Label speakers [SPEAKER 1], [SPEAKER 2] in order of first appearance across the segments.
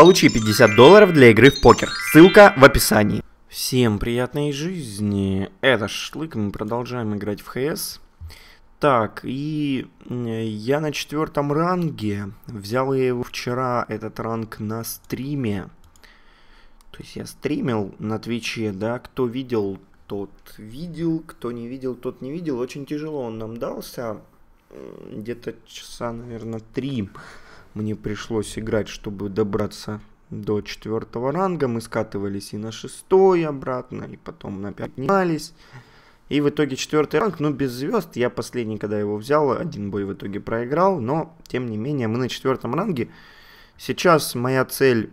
[SPEAKER 1] Получи 50 долларов для игры в покер. Ссылка в описании. Всем приятной жизни. Это Шашлык, мы продолжаем играть в ХС. Так, и я на четвертом ранге. Взял я его вчера, этот ранг, на стриме. То есть я стримил на Твиче, да, кто видел, тот видел, кто не видел, тот не видел. Очень тяжело он нам дался. Где-то часа, наверное, три мне пришлось играть, чтобы добраться до четвертого ранга. Мы скатывались и на шестой обратно, и потом на поднимались. И в итоге четвертый ранг, ну без звезд, я последний, когда его взял, один бой в итоге проиграл, но тем не менее мы на четвертом ранге. Сейчас моя цель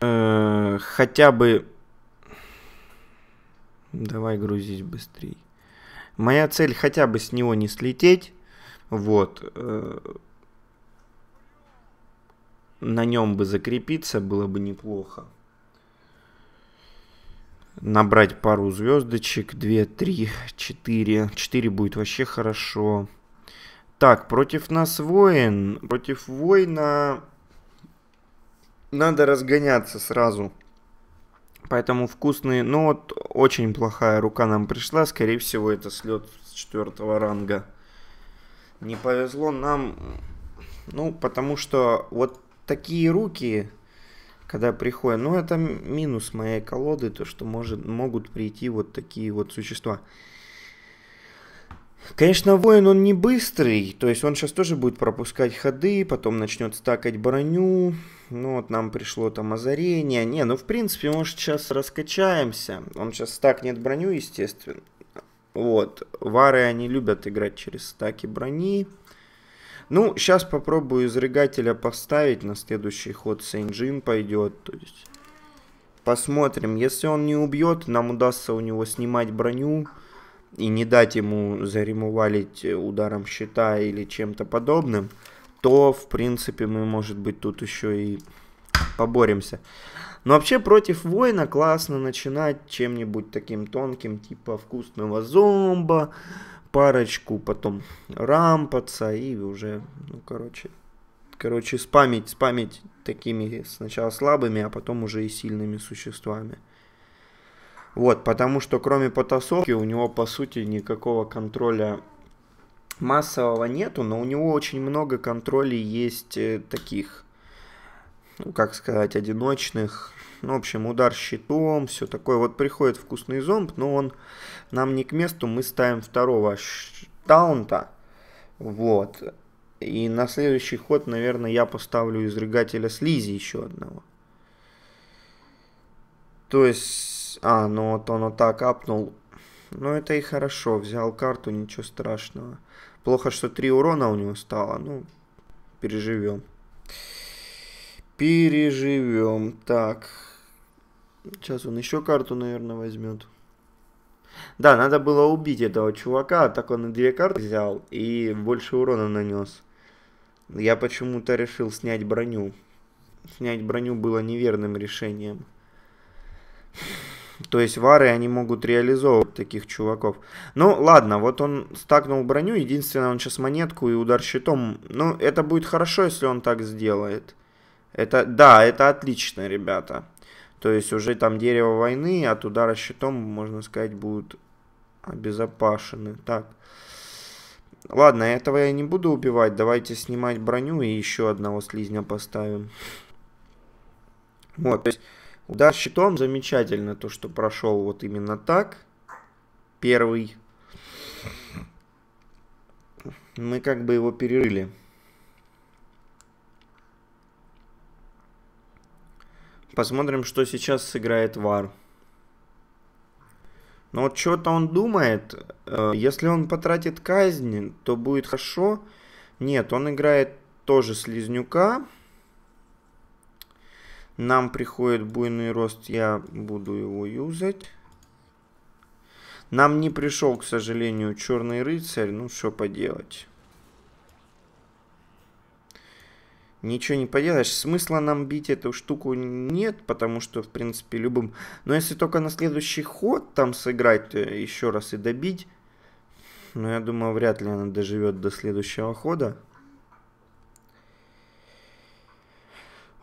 [SPEAKER 1] э, хотя бы... Давай грузить быстрее. Моя цель хотя бы с него не слететь. Вот. Э, на нем бы закрепиться было бы неплохо. Набрать пару звездочек. 2, 3, 4. 4 будет вообще хорошо. Так, против нас воин. Против воина надо разгоняться сразу. Поэтому вкусные... Ну вот, очень плохая рука нам пришла. Скорее всего, это слет с четвертого ранга. Не повезло нам, ну, потому что вот такие руки, когда приходят, ну, это минус моей колоды, то, что может, могут прийти вот такие вот существа. Конечно, воин, он не быстрый, то есть он сейчас тоже будет пропускать ходы, потом начнет стакать броню, ну вот нам пришло там озарение, не, ну в принципе, может сейчас раскачаемся, он сейчас стакнет броню, естественно, вот. Вары, они любят играть через стаки брони. Ну, сейчас попробую из поставить. На следующий ход Сейнджин пойдет. То есть посмотрим. Если он не убьет, нам удастся у него снимать броню и не дать ему заремувалить ударом щита или чем-то подобным, то, в принципе, мы, может быть, тут еще и поборемся. Но вообще против воина классно начинать чем-нибудь таким тонким, типа вкусного зомба, парочку, потом рампаться и уже, ну, короче, короче, спамить, спамить такими сначала слабыми, а потом уже и сильными существами. Вот, потому что кроме потасовки у него, по сути, никакого контроля массового нету, но у него очень много контролей есть э, таких ну, как сказать, одиночных. Ну, в общем, удар щитом, все такое. Вот приходит вкусный зомб, но он нам не к месту. Мы ставим второго таунта. Вот. И на следующий ход, наверное, я поставлю изрыгателя слизи еще одного. То есть... А, ну вот он вот так апнул. Ну это и хорошо, взял карту, ничего страшного. Плохо, что три урона у него стало, ну, переживем. Переживем. Так. Сейчас он еще карту, наверное, возьмет. Да, надо было убить этого чувака, а так он и две карты взял и больше урона нанес. Я почему-то решил снять броню. Снять броню было неверным решением. То есть вары, они могут реализовывать таких чуваков. Ну, ладно, вот он стакнул броню. Единственное, он сейчас монетку и удар щитом. Ну, это будет хорошо, если он так сделает. Это, да, это отлично, ребята. То есть уже там дерево войны от а удара щитом, можно сказать, будут обезопашены. Так. Ладно, этого я не буду убивать. Давайте снимать броню и еще одного слизня поставим. Вот, то есть удар щитом замечательно, то, что прошел вот именно так. Первый. Мы как бы его перерыли. Посмотрим, что сейчас сыграет Вар. Но вот что-то он думает, э, если он потратит казнь, то будет хорошо. Нет, он играет тоже слизнюка. Нам приходит буйный рост, я буду его юзать. Нам не пришел, к сожалению, черный рыцарь, ну что поделать. ничего не поделаешь. Смысла нам бить эту штуку нет, потому что, в принципе, любым... Но если только на следующий ход там сыграть э, еще раз и добить, но ну, я думаю, вряд ли она доживет до следующего хода.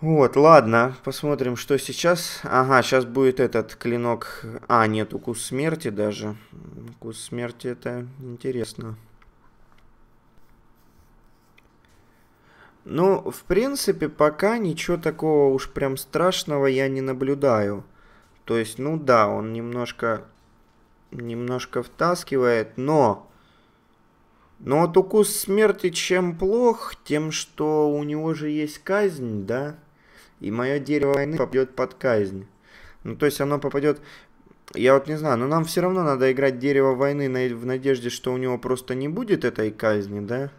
[SPEAKER 1] Вот, ладно, посмотрим, что сейчас. Ага, сейчас будет этот клинок... А, нет, укус смерти даже. Укус смерти это интересно. Интересно. Ну, в принципе, пока ничего такого уж прям страшного я не наблюдаю. То есть, ну да, он немножко, немножко втаскивает, но... Но вот укус смерти чем плох, тем, что у него же есть казнь, да? И мое дерево войны попадет под казнь. Ну, то есть оно попадет... Я вот не знаю, но нам все равно надо играть дерево войны в надежде, что у него просто не будет этой казни, да?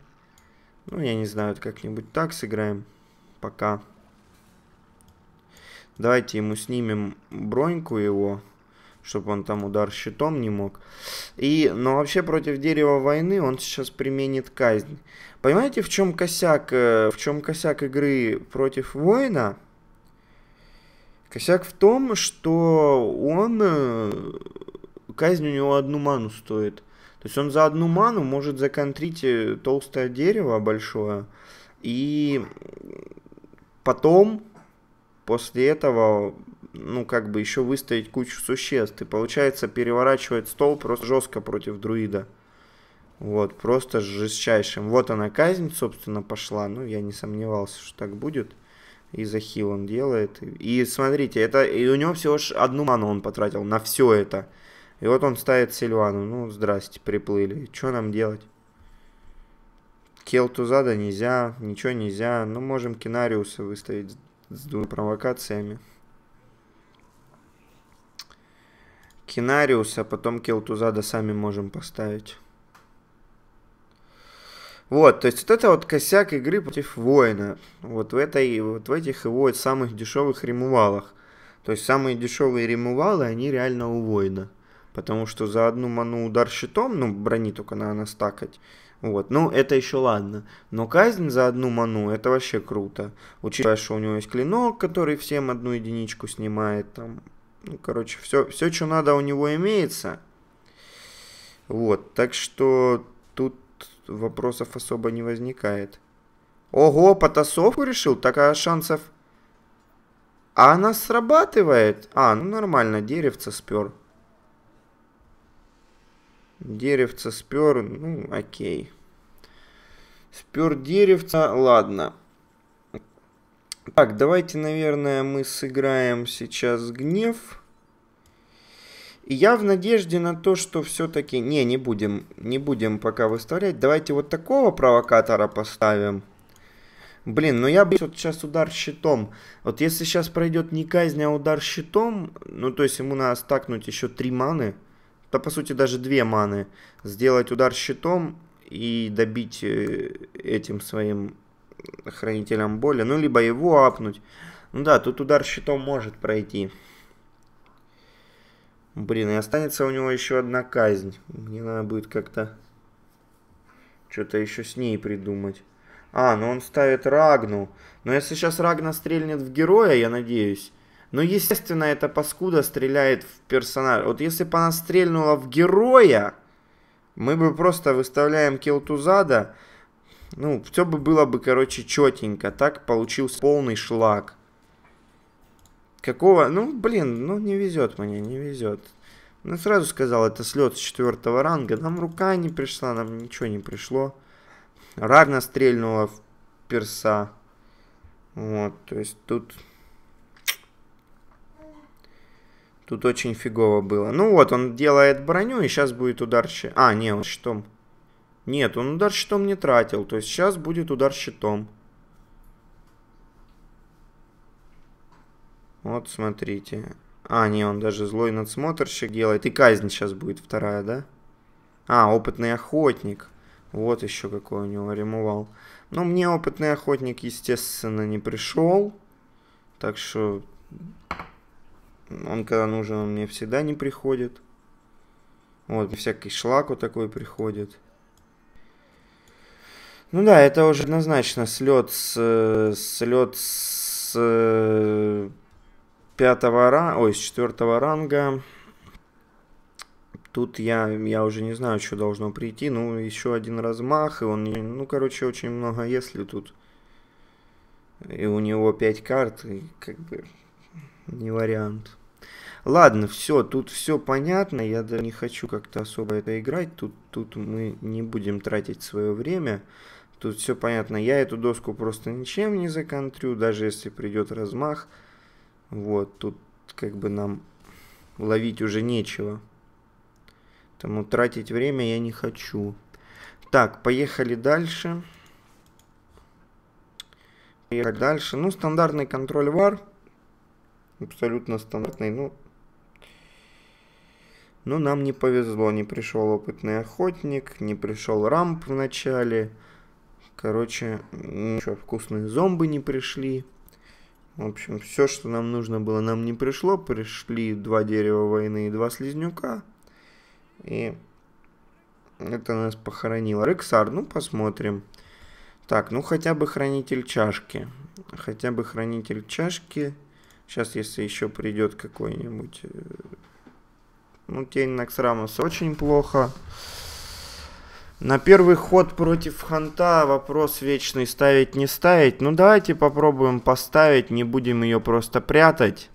[SPEAKER 1] Ну, я не знаю, как-нибудь так сыграем. Пока. Давайте ему снимем броньку его, чтобы он там удар щитом не мог. И, но ну, вообще против дерева войны он сейчас применит казнь. Понимаете, в чем косяк, э, в чем косяк игры против воина? Косяк в том, что он, э, казнь у него одну ману стоит. То есть он за одну ману может законтрить э, толстое дерево большое, и потом, после этого, ну, как бы еще выставить кучу существ. И получается переворачивать стол просто жестко против друида. Вот, просто жестчайшим. Вот она казнь, собственно, пошла. Ну, я не сомневался, что так будет. И за хил он делает. И смотрите, это и у него всего лишь одну ману он потратил на все это. И вот он ставит Сильвану. Ну, здрасте, приплыли. Что нам делать? Кел тузада нельзя, ничего нельзя. Ну, можем Кинариуса выставить с двумя провокациями. Кинариуса, а потом Келтузада сами можем поставить. Вот, то есть вот это вот косяк игры против воина. Вот в, этой, вот в этих его самых дешевых ремувалах. То есть самые дешевые ремувалы, они реально у воина потому что за одну ману удар щитом, ну, брони только надо настакать, вот, ну, это еще ладно. Но казнь за одну ману, это вообще круто. Учитывая, что у него есть клинок, который всем одну единичку снимает, там, ну, короче, все, все, что надо у него имеется. Вот, так что тут вопросов особо не возникает. Ого, потасовку решил? Такая шансов... А она срабатывает? А, ну нормально, деревце спер. Деревца спер, ну окей. Спер деревца, ладно. Так, давайте, наверное, мы сыграем сейчас гнев. И я в надежде на то, что все-таки... Не, не будем, не будем пока выставлять. Давайте вот такого провокатора поставим. Блин, ну я бы вот сейчас удар щитом. Вот если сейчас пройдет не казнь, а удар щитом, ну то есть ему надо стакнуть еще три маны да по сути даже две маны, сделать удар щитом и добить э, этим своим хранителям боли, ну либо его апнуть. Ну да, тут удар щитом может пройти. Блин, и останется у него еще одна казнь. Мне надо будет как-то что-то еще с ней придумать. А, ну он ставит Рагну. Но если сейчас Рагна стрельнет в героя, я надеюсь, но, естественно, эта паскуда стреляет в персонажа. Вот если бы она стрельнула в героя, мы бы просто выставляем Келтузада. Ну, все бы было бы, короче, четенько. Так получился полный шлак. Какого? Ну, блин, ну не везет мне, не везет. Ну, сразу сказал, это слет с четвертого ранга. Нам рука не пришла, нам ничего не пришло. Рагна стрельнула в перса. Вот, то есть тут Тут очень фигово было. Ну вот, он делает броню, и сейчас будет удар щитом. А, не, он щитом. Нет, он удар щитом не тратил. То есть сейчас будет удар щитом. Вот, смотрите. А, не, он даже злой надсмотрщик делает. И казнь сейчас будет вторая, да? А, опытный охотник. Вот еще какой у него ремувал. Но ну, мне опытный охотник, естественно, не пришел. Так что он когда нужен, он мне всегда не приходит. Вот, всякий шлак вот такой приходит. Ну да, это уже однозначно слет с... слет с... Э, пятого ранга... Ой, с четвертого ранга. Тут я, я уже не знаю, что должно прийти. Ну, еще один размах, и он... Ну, короче, очень много если тут. И у него пять карт, и как бы не вариант. Ладно, все, тут все понятно, я даже не хочу как-то особо это играть, тут, тут мы не будем тратить свое время, тут все понятно, я эту доску просто ничем не законтрю, даже если придет размах, вот, тут как бы нам ловить уже нечего, потому тратить время я не хочу. Так, поехали дальше. Поехали дальше, ну стандартный контроль вар абсолютно стандартный, ну... Но ну, нам не повезло, не пришел опытный охотник, не пришел рамп в начале. Короче, ничего вкусные зомбы не пришли. В общем, все, что нам нужно было, нам не пришло. Пришли два дерева войны и два слизнюка. И это нас похоронило. Рексар, ну посмотрим. Так, ну хотя бы хранитель чашки. Хотя бы хранитель чашки. Сейчас, если еще придет какой-нибудь... Э, ну, тень Наксрамоса очень плохо. На первый ход против Ханта вопрос вечный ставить не ставить. Ну давайте попробуем поставить, не будем ее просто прятать.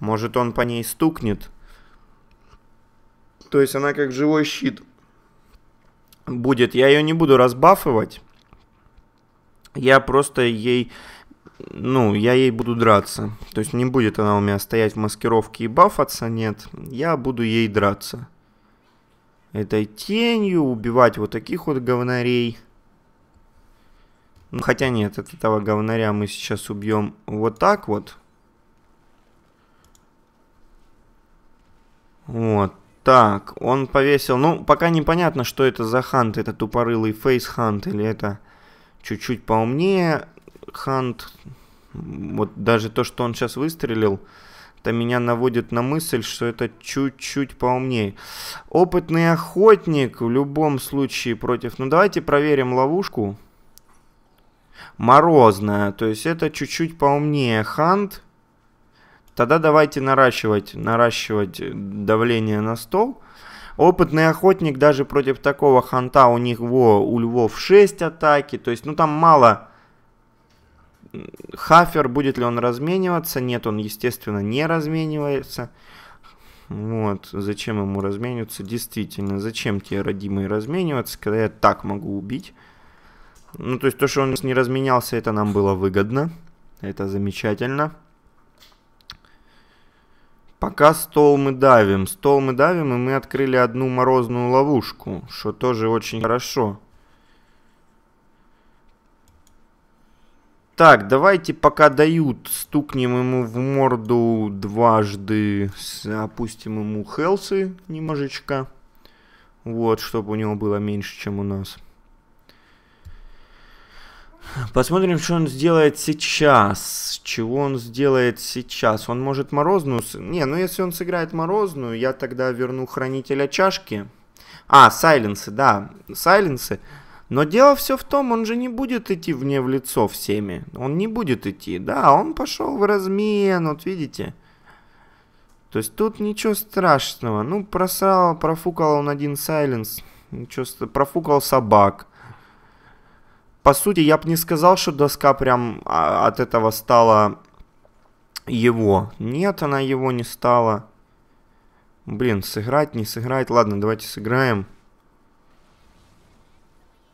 [SPEAKER 1] Может он по ней стукнет. То есть она как живой щит будет. Я ее не буду разбафывать. Я просто ей ну, я ей буду драться. То есть не будет она у меня стоять в маскировке и бафаться, нет. Я буду ей драться. Этой тенью, убивать вот таких вот говнарей. Ну, хотя нет, от этого говнаря мы сейчас убьем вот так вот. Вот, так, он повесил... Ну, пока непонятно, что это за хант. Это тупорылый фейс-хант или это чуть-чуть поумнее. Хант, вот даже то, что он сейчас выстрелил, это меня наводит на мысль, что это чуть-чуть поумнее. Опытный охотник в любом случае против... Ну, давайте проверим ловушку. Морозная, то есть это чуть-чуть поумнее. Хант. Тогда давайте наращивать, наращивать давление на стол. Опытный охотник даже против такого ханта у них во, у львов 6 атаки. То есть, ну там мало Хафер, будет ли он размениваться? Нет, он, естественно, не разменивается. Вот, зачем ему размениваться? Действительно, зачем тебе, родимые, размениваться, когда я так могу убить? Ну, то есть, то, что он не разменялся, это нам было выгодно. Это замечательно. Пока стол мы давим. Стол мы давим, и мы открыли одну морозную ловушку, что тоже очень хорошо. Так, давайте пока дают, стукнем ему в морду дважды, опустим ему хелсы немножечко. Вот, чтобы у него было меньше, чем у нас. Посмотрим, что он сделает сейчас. Чего он сделает сейчас. Он может морозную... Не, ну если он сыграет морозную, я тогда верну хранителя чашки. А, сайленсы, да, сайленсы. Сайленсы. Но дело все в том, он же не будет идти вне в лицо всеми. Он не будет идти. Да, он пошел в размен, вот видите. То есть тут ничего страшного. Ну, просрал, профукал он один сайленс. Ничего, профукал собак. По сути, я бы не сказал, что доска прям а, от этого стала его. Нет, она его не стала. Блин, сыграть, не сыграть. Ладно, давайте сыграем.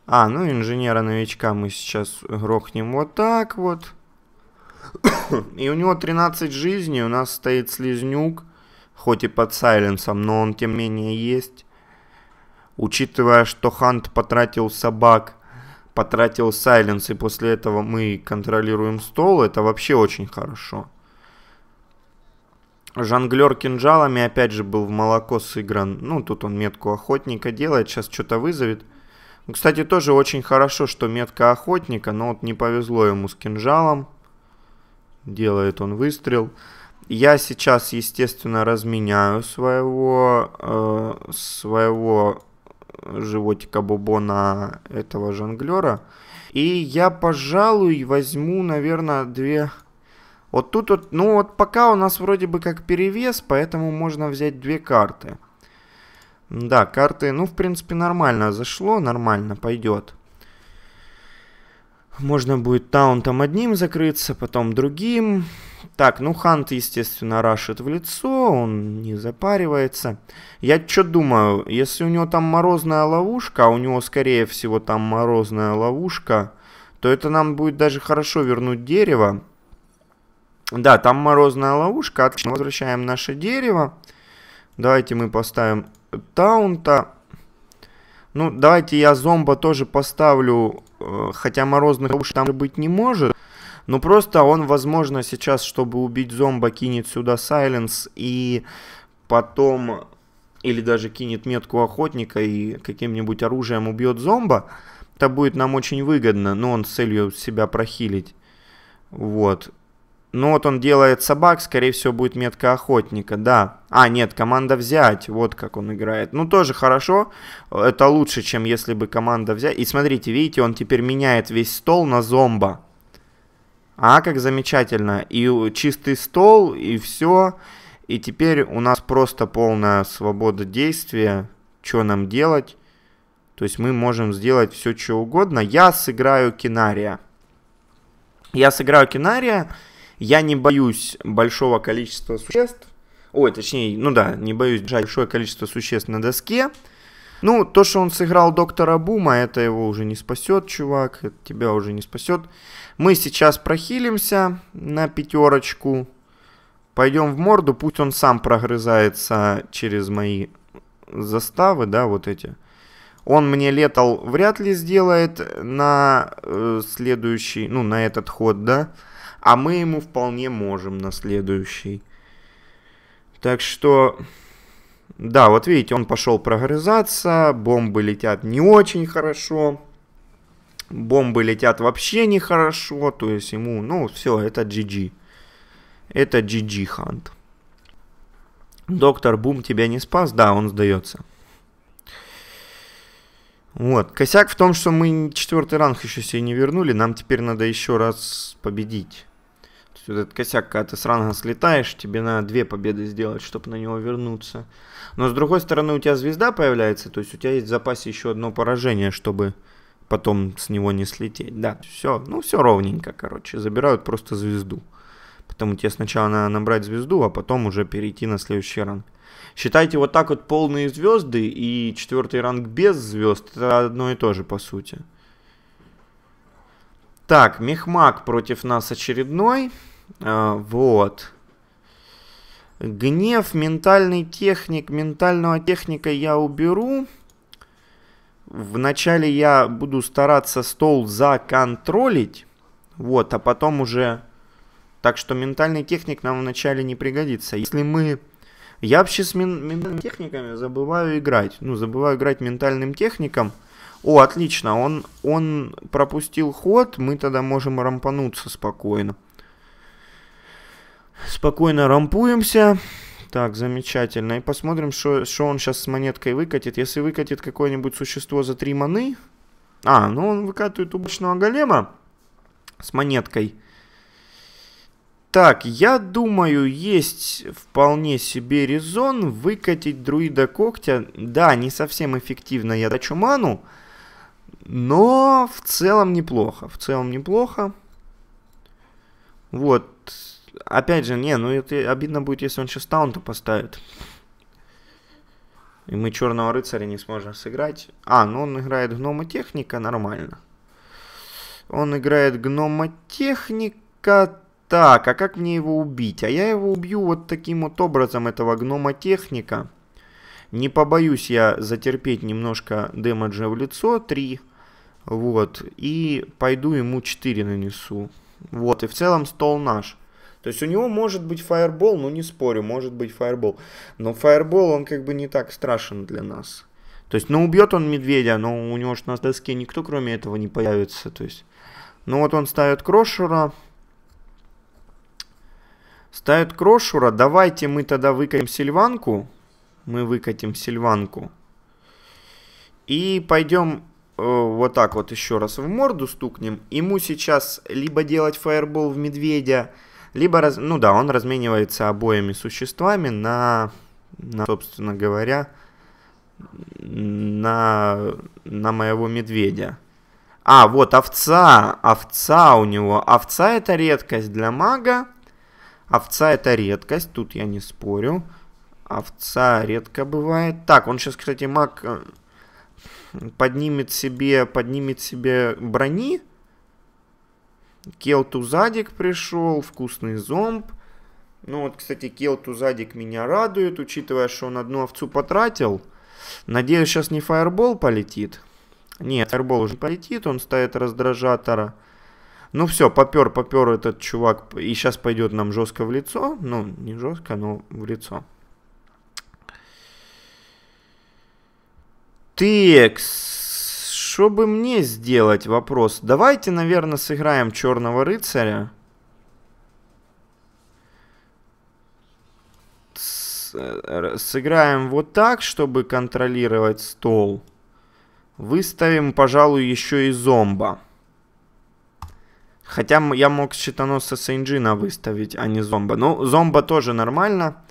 [SPEAKER 1] А, ну инженера-новичка мы сейчас грохнем вот так вот. и у него 13 жизней, у нас стоит слизнюк, хоть и под сайленсом, но он тем не менее есть. Учитывая, что Хант потратил собак, потратил сайленс, и после этого мы контролируем стол, это вообще очень хорошо. Жонглер кинжалами опять же был в молоко сыгран. Ну, тут он метку охотника делает, сейчас что-то вызовет. Кстати, тоже очень хорошо, что метка охотника, но вот не повезло ему с кинжалом. Делает он выстрел. Я сейчас, естественно, разменяю своего, э, своего животика Бобо на этого жонглера. И я, пожалуй, возьму, наверное, две... Вот тут вот, ну вот пока у нас вроде бы как перевес, поэтому можно взять две карты. Да, карты, ну, в принципе, нормально зашло, нормально пойдет. Можно будет таунтом одним закрыться, потом другим. Так, ну Хант, естественно, рашит в лицо, он не запаривается. Я что думаю, если у него там морозная ловушка, а у него, скорее всего, там морозная ловушка, то это нам будет даже хорошо вернуть дерево. Да, там морозная ловушка, отлично, возвращаем наше дерево. Давайте мы поставим Таунта. Ну, давайте я зомба тоже поставлю, э, хотя морозных уж там быть не может. Но просто он, возможно, сейчас, чтобы убить зомба, кинет сюда Сайленс и потом... Или даже кинет метку охотника и каким-нибудь оружием убьет зомба. Это будет нам очень выгодно, но он с целью себя прохилить. Вот. Ну вот он делает собак, скорее всего будет метка охотника, да. А, нет, команда взять, вот как он играет. Ну тоже хорошо, это лучше, чем если бы команда взять. И смотрите, видите, он теперь меняет весь стол на зомба. А, как замечательно. И чистый стол, и все. И теперь у нас просто полная свобода действия, что нам делать. То есть мы можем сделать все, что угодно. Я сыграю Кинария. Я сыграю Кинария. Я не боюсь большого количества существ. Ой, точнее, ну да, не боюсь держать большое количество существ на доске. Ну, то, что он сыграл доктора Бума, это его уже не спасет, чувак. Это тебя уже не спасет. Мы сейчас прохилимся на пятерочку. Пойдем в морду, пусть он сам прогрызается через мои заставы, да, вот эти. Он мне летал вряд ли сделает на э, следующий, ну, на этот ход, да а мы ему вполне можем на следующий. Так что, да, вот видите, он пошел прогрызаться, бомбы летят не очень хорошо, бомбы летят вообще нехорошо, то есть ему, ну, все, это GG. Это GG Hunt. Доктор Бум тебя не спас? Да, он сдается. Вот. Косяк в том, что мы четвертый ранг еще себе не вернули. Нам теперь надо еще раз победить есть этот косяк, когда ты с ранга слетаешь, тебе надо две победы сделать, чтобы на него вернуться. Но с другой стороны у тебя звезда появляется, то есть у тебя есть в запасе еще одно поражение, чтобы потом с него не слететь. Да, все, ну все ровненько, короче, забирают просто звезду. Потому тебе сначала надо набрать звезду, а потом уже перейти на следующий ранг. Считайте вот так вот полные звезды и четвертый ранг без звезд, это одно и то же по сути. Так, Мехмак против нас очередной. А, вот. Гнев, ментальный техник. Ментального техника я уберу. Вначале я буду стараться стол законтролить. Вот, а потом уже... Так что ментальный техник нам вначале не пригодится. Если мы... Я вообще с мен... ментальными техниками забываю играть. Ну, забываю играть ментальным техником. О, отлично, он, он пропустил ход, мы тогда можем рампануться спокойно. Спокойно рампуемся. Так, замечательно. И посмотрим, что он сейчас с монеткой выкатит. Если выкатит какое-нибудь существо за три маны... А, ну он выкатывает убочного голема с монеткой. Так, я думаю, есть вполне себе резон выкатить друида когтя. Да, не совсем эффективно я дачу ману, но в целом неплохо. В целом неплохо. Вот, Опять же, не, ну это обидно будет, если он сейчас таунта поставит. И мы черного рыцаря не сможем сыграть. А, ну он играет гнома техника, нормально. Он играет гнома техника. Так, а как мне его убить? А я его убью вот таким вот образом, этого гнома техника. Не побоюсь я затерпеть немножко демеджа в лицо, 3. Вот, и пойду ему 4 нанесу. Вот, и в целом стол наш. То есть у него может быть фаербол, ну не спорю, может быть фаербол. Но фаербол, он как бы не так страшен для нас. То есть, ну убьет он медведя, но у него же на доске никто кроме этого не появится. То есть, ну вот он ставит крошера. Ставит крошера. Давайте мы тогда выкатим сильванку. Мы выкатим сильванку. И пойдем э, вот так вот еще раз в морду стукнем. Ему сейчас либо делать фаербол в медведя, либо, раз, ну да, он разменивается обоими существами на, на собственно говоря, на, на моего медведя. А, вот овца, овца у него. Овца это редкость для мага. Овца это редкость, тут я не спорю. Овца редко бывает. Так, он сейчас, кстати, маг э, поднимет себе, поднимет себе брони. Келтузадик пришел, вкусный зомб. Ну вот, кстати, Келтузадик меня радует, учитывая, что он одну овцу потратил. Надеюсь, сейчас не фаербол полетит. Нет, фаербол уже полетит, он ставит раздражатора. Ну все, попер, попер этот чувак. И сейчас пойдет нам жестко в лицо. Ну, не жестко, но в лицо. Текс. Что бы мне сделать, вопрос. Давайте, наверное, сыграем Черного Рыцаря. Э, сыграем вот так, чтобы контролировать стол. Выставим, пожалуй, еще и зомба. Хотя я мог щитоносца Сейнджина выставить, а не зомба. Ну, зомба тоже нормально.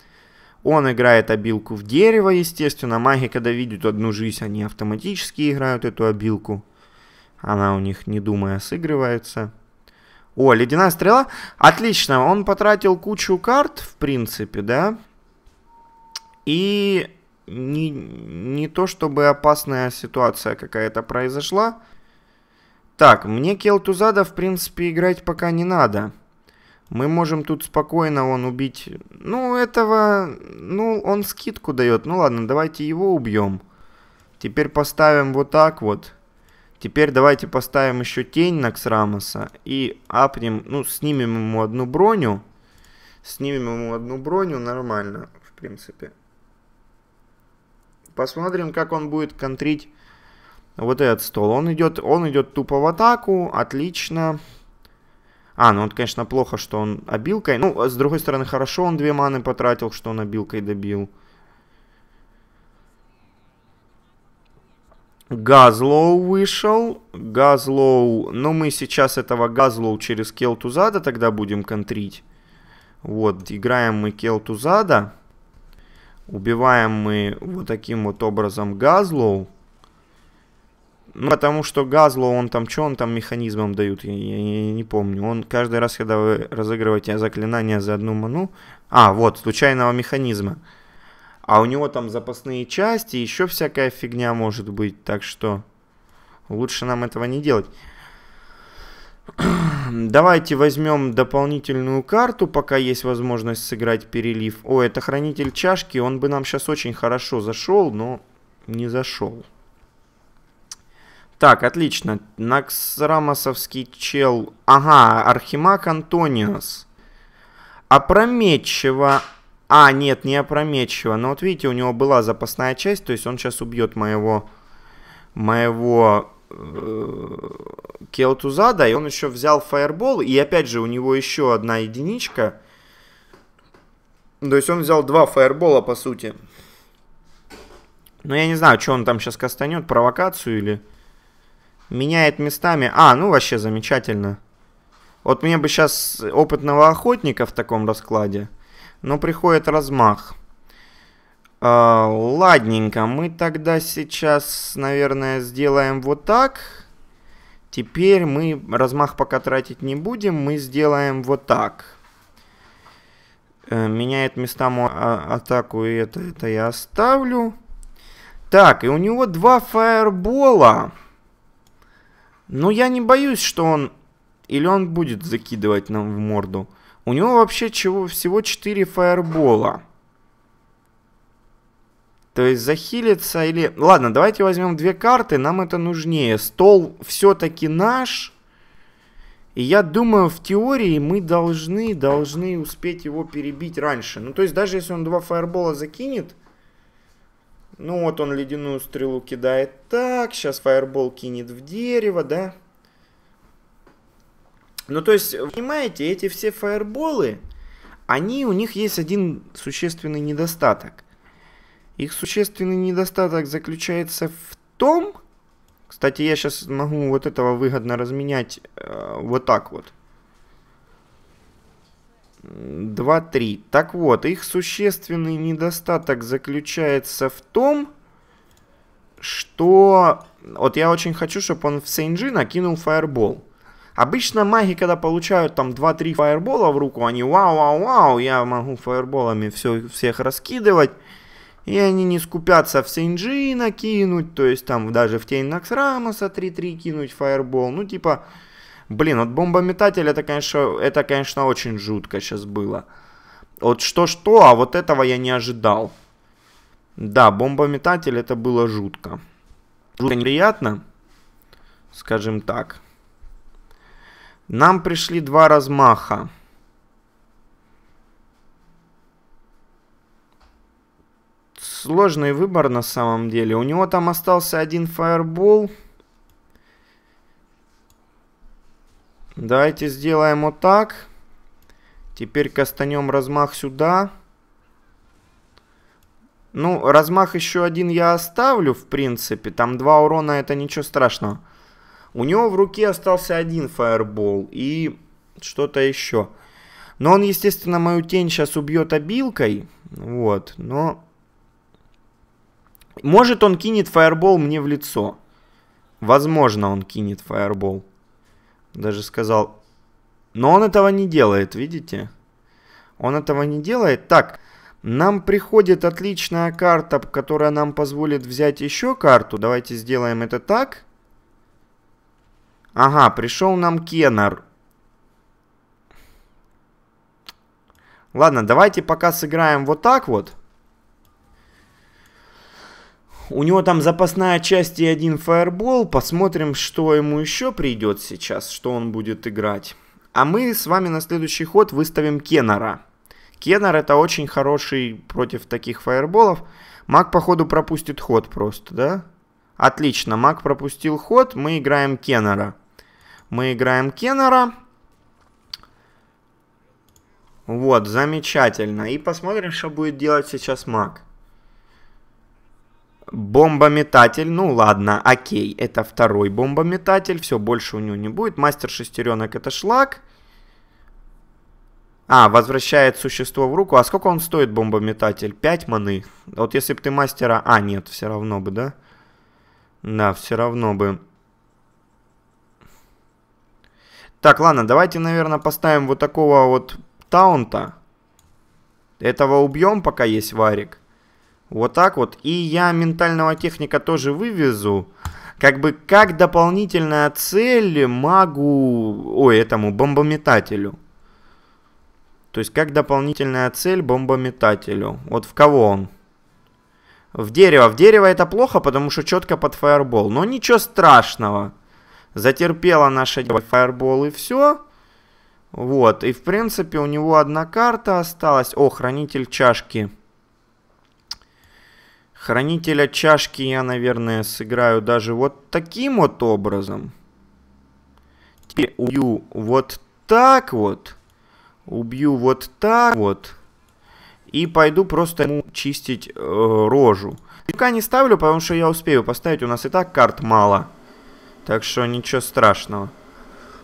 [SPEAKER 1] Он играет обилку в дерево, естественно. Маги, когда видят одну жизнь, они автоматически играют эту обилку. Она у них, не думая, сыгрывается. О, ледяная стрела. Отлично, он потратил кучу карт, в принципе, да? И не, не то, чтобы опасная ситуация какая-то произошла. Так, мне Келтузада, в принципе, играть пока не надо. Мы можем тут спокойно он убить... Ну, этого... Ну, он скидку дает. Ну ладно, давайте его убьем. Теперь поставим вот так вот. Теперь давайте поставим еще тень на Ксрамоса. И апнем... Ну, снимем ему одну броню. Снимем ему одну броню. Нормально, в принципе. Посмотрим, как он будет контрить вот этот стол. Он идет, он идет тупо в атаку. Отлично. Отлично. А, ну вот, конечно, плохо, что он обилкой. Ну, а с другой стороны, хорошо он две маны потратил, что он обилкой добил. Газлоу вышел. Газлоу... Ну, мы сейчас этого Газлоу через Келтузада тогда будем контрить. Вот, играем мы Келтузада. Убиваем мы вот таким вот образом Газлоу. Ну, потому что Газло, он там, что он там механизмом дают, я, я, я не помню. Он каждый раз, когда вы разыгрываете заклинание за одну ману... А, вот, случайного механизма. А у него там запасные части, еще всякая фигня может быть, так что лучше нам этого не делать. Давайте возьмем дополнительную карту, пока есть возможность сыграть перелив. О, это хранитель чашки, он бы нам сейчас очень хорошо зашел, но не зашел. Так, отлично. Наксрамосовский чел... Ага, Архимаг Антониас. Опрометчиво. А, нет, не опрометчиво. Но вот видите, у него была запасная часть, то есть он сейчас убьет моего... Моего... Э, Келтузада, и он еще взял фаербол, и опять же у него еще одна единичка. То есть он взял два фаербола, по сути. Но ну, я не знаю, что он там сейчас кастанет, провокацию или меняет местами. А, ну вообще замечательно. Вот мне бы сейчас опытного охотника в таком раскладе. Но приходит размах. А, ладненько, мы тогда сейчас, наверное, сделаем вот так. Теперь мы размах пока тратить не будем. Мы сделаем вот так. Э, меняет местам мою а, атаку, и это, это я оставлю. Так, и у него два фаербола. Но ну, я не боюсь, что он... Или он будет закидывать нам в морду. У него вообще чего всего 4 фаербола. То есть захилиться или... Ладно, давайте возьмем две карты, нам это нужнее. Стол все-таки наш. И я думаю, в теории мы должны, должны успеть его перебить раньше. Ну, то есть даже если он два фаербола закинет, ну вот он ледяную стрелу кидает так, сейчас фаербол кинет в дерево, да? Ну то есть, понимаете, эти все фаерболы, они, у них есть один существенный недостаток. Их существенный недостаток заключается в том, кстати, я сейчас могу вот этого выгодно разменять э, вот так вот. 2-3. Так вот, их существенный недостаток заключается в том, что... Вот я очень хочу, чтобы он в CNG накинул фаербол. Обычно маги, когда получают там 2-3 фаербола в руку, они вау-вау-вау, я могу фаерболами все, всех раскидывать. И они не скупятся в CNG накинуть, то есть там даже в тень Наксрамоса 3-3 кинуть фаербол. Ну типа Блин, от бомбометателя это, конечно, это, конечно, очень жутко сейчас было. Вот что-что, а вот этого я не ожидал. Да, бомбометатель это было жутко. Жутко неприятно, скажем так. Нам пришли два размаха. Сложный выбор на самом деле. У него там остался один фаербол. Давайте сделаем вот так. Теперь кастанем размах сюда. Ну, размах еще один я оставлю, в принципе. Там два урона, это ничего страшного. У него в руке остался один фаербол и что-то еще. Но он, естественно, мою тень сейчас убьет обилкой. Вот, но... Может, он кинет фаербол мне в лицо. Возможно, он кинет фаербол. Даже сказал. Но он этого не делает, видите? Он этого не делает. Так, нам приходит отличная карта, которая нам позволит взять еще карту. Давайте сделаем это так. Ага, пришел нам Кеннер. Ладно, давайте пока сыграем вот так вот. У него там запасная часть и один фаербол. Посмотрим, что ему еще придет сейчас, что он будет играть. А мы с вами на следующий ход выставим Кеннера. Кеннер это очень хороший против таких фаерболов. Маг, походу, пропустит ход просто, да? Отлично, маг пропустил ход, мы играем Кеннера. Мы играем Кеннера. Вот, замечательно. И посмотрим, что будет делать сейчас маг. Бомбометатель, ну ладно, окей, это второй бомбометатель, все, больше у него не будет. Мастер шестеренок это шлак. А, возвращает существо в руку. А сколько он стоит, бомбометатель? 5 маны. Вот если бы ты мастера... А, нет, все равно бы, да? Да, все равно бы. Так, ладно, давайте, наверное, поставим вот такого вот таунта. Этого убьем, пока есть варик. Вот так вот. И я ментального техника тоже вывезу. Как бы как дополнительная цель магу... Ой, этому бомбометателю. То есть как дополнительная цель бомбометателю. Вот в кого он? В дерево. В дерево это плохо, потому что четко под фаербол. Но ничего страшного. Затерпела наша фаербол и все. Вот. И в принципе у него одна карта осталась. О, хранитель чашки. Хранителя чашки я, наверное, сыграю даже вот таким вот образом. Теперь убью вот так вот. Убью вот так вот. И пойду просто ему чистить э, рожу. Пока не ставлю, потому что я успею поставить. У нас и так карт мало. Так что ничего страшного.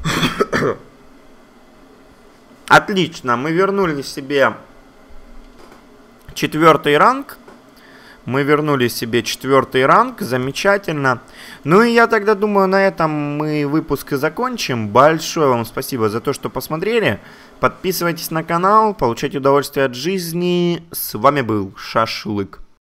[SPEAKER 1] Отлично, мы вернули себе четвертый ранг. Мы вернули себе четвертый ранг, замечательно. Ну и я тогда думаю, на этом мы выпуск и закончим. Большое вам спасибо за то, что посмотрели. Подписывайтесь на канал, получайте удовольствие от жизни. С вами был Шашлык.